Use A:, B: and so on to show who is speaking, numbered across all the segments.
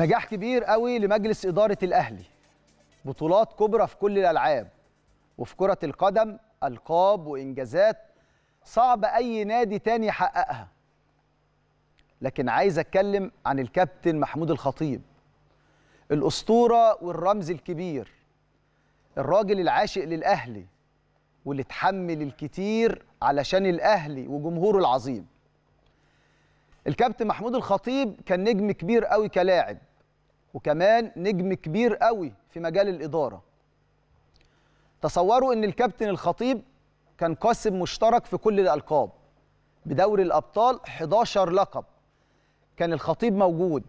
A: نجاح كبير قوي لمجلس إدارة الأهلي بطولات كبرى في كل الألعاب وفي كرة القدم ألقاب وإنجازات صعب أي نادي تاني يحققها لكن عايز أتكلم عن الكابتن محمود الخطيب الأسطورة والرمز الكبير الراجل العاشق للأهلي واللي اتحمل الكتير علشان الأهلي وجمهوره العظيم الكابتن محمود الخطيب كان نجم كبير قوي كلاعب وكمان نجم كبير قوي في مجال الإدارة تصوروا أن الكابتن الخطيب كان قاسم مشترك في كل الألقاب بدوري الأبطال 11 لقب كان الخطيب موجود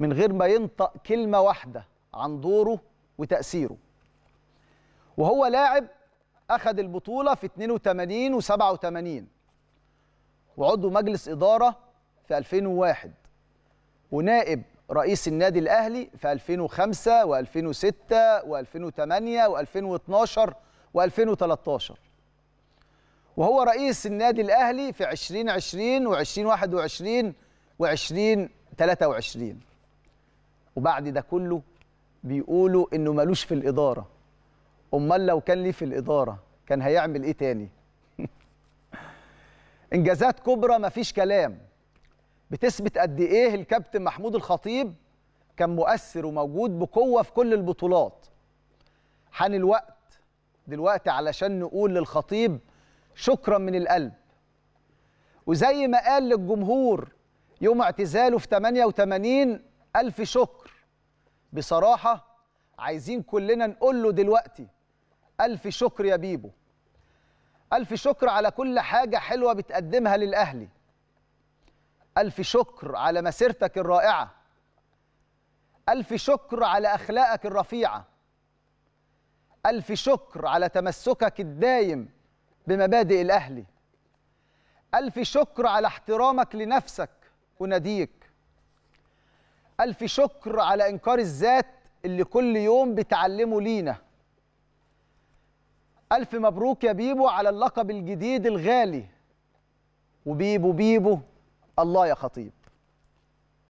A: من غير ما ينطق كلمة واحدة عن دوره وتأثيره وهو لاعب أخذ البطولة في 82 و 87 وعضو مجلس إدارة في 2001 ونائب رئيس النادي الاهلي في 2005 و2006 و2008 و2012 و2013 وهو رئيس النادي الاهلي في 2020 و2021 و2023 وبعد ده كله بيقولوا انه ملوش في الاداره امال لو كان ليه في الاداره كان هيعمل ايه تاني انجازات كبرى مفيش كلام بتثبت قد ايه الكابتن محمود الخطيب كان مؤثر وموجود بقوه في كل البطولات حان الوقت دلوقتي علشان نقول للخطيب شكرا من القلب وزي ما قال للجمهور يوم اعتزاله في 88 ألف شكر بصراحة عايزين كلنا نقول له دلوقتي ألف شكر يا بيبو ألف شكر على كل حاجة حلوة بتقدمها للأهلي ألف شكر على مسيرتك الرائعة ألف شكر على أخلاقك الرفيعة ألف شكر على تمسكك الدايم بمبادئ الأهلي ألف شكر على احترامك لنفسك وناديك ألف شكر على إنكار الذات اللي كل يوم بتعلمه لينا ألف مبروك يا بيبو على اللقب الجديد الغالي وبيبو بيبو الله يا خطيب